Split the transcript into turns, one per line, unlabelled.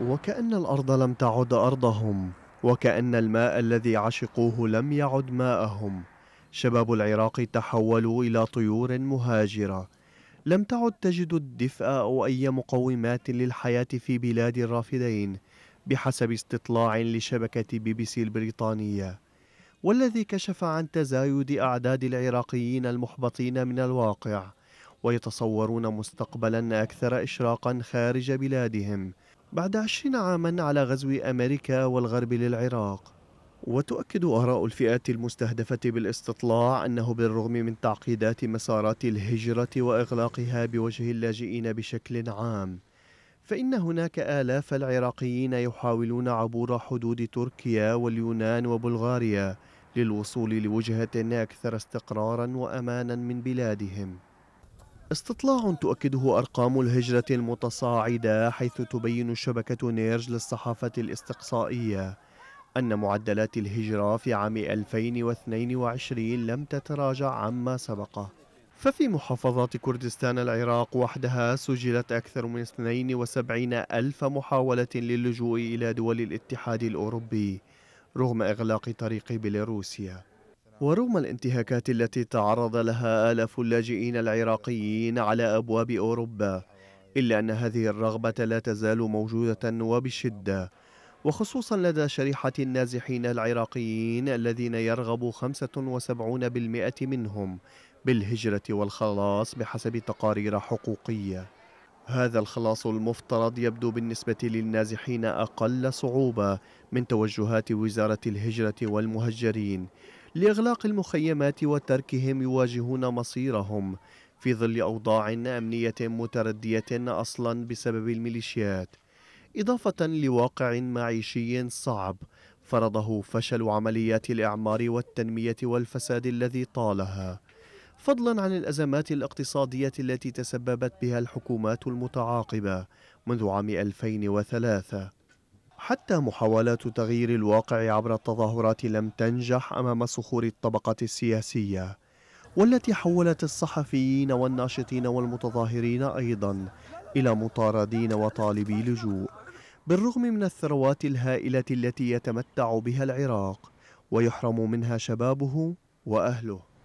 وكأن الأرض لم تعد أرضهم وكأن الماء الذي عشقوه لم يعد ماءهم شباب العراق تحولوا إلى طيور مهاجرة لم تعد تجد الدفء أو أي مقومات للحياة في بلاد الرافدين بحسب استطلاع لشبكة بي بي سي البريطانية والذي كشف عن تزايد أعداد العراقيين المحبطين من الواقع ويتصورون مستقبلا أكثر إشراقا خارج بلادهم بعد عشرين عاما على غزو أمريكا والغرب للعراق وتؤكد آراء الفئات المستهدفة بالاستطلاع أنه بالرغم من تعقيدات مسارات الهجرة وإغلاقها بوجه اللاجئين بشكل عام فإن هناك آلاف العراقيين يحاولون عبور حدود تركيا واليونان وبلغاريا للوصول لوجهة أكثر استقرارا وأمانا من بلادهم استطلاع تؤكده أرقام الهجرة المتصاعدة حيث تبين شبكة نيرج للصحافة الاستقصائية أن معدلات الهجرة في عام 2022 لم تتراجع عما سبقه ففي محافظات كردستان العراق وحدها سجلت أكثر من 72 ألف محاولة للجوء إلى دول الاتحاد الأوروبي رغم إغلاق طريق بيلاروسيا نعم. ورغم الانتهاكات التي تعرض لها آلاف اللاجئين العراقيين على أبواب أوروبا إلا أن هذه الرغبة لا تزال موجودة وبشدة وخصوصا لدى شريحة النازحين العراقيين الذين يرغب 75% منهم بالهجرة والخلاص بحسب تقارير حقوقية هذا الخلاص المفترض يبدو بالنسبة للنازحين أقل صعوبة من توجهات وزارة الهجرة والمهجرين لإغلاق المخيمات وتركهم يواجهون مصيرهم في ظل أوضاع أمنية متردية أصلا بسبب الميليشيات إضافة لواقع معيشي صعب فرضه فشل عمليات الإعمار والتنمية والفساد الذي طالها فضلا عن الأزمات الاقتصادية التي تسببت بها الحكومات المتعاقبة منذ عام 2003 حتى محاولات تغيير الواقع عبر التظاهرات لم تنجح أمام صخور الطبقة السياسية والتي حولت الصحفيين والناشطين والمتظاهرين أيضا إلى مطاردين وطالبي لجوء بالرغم من الثروات الهائلة التي يتمتع بها العراق ويحرم منها شبابه وأهله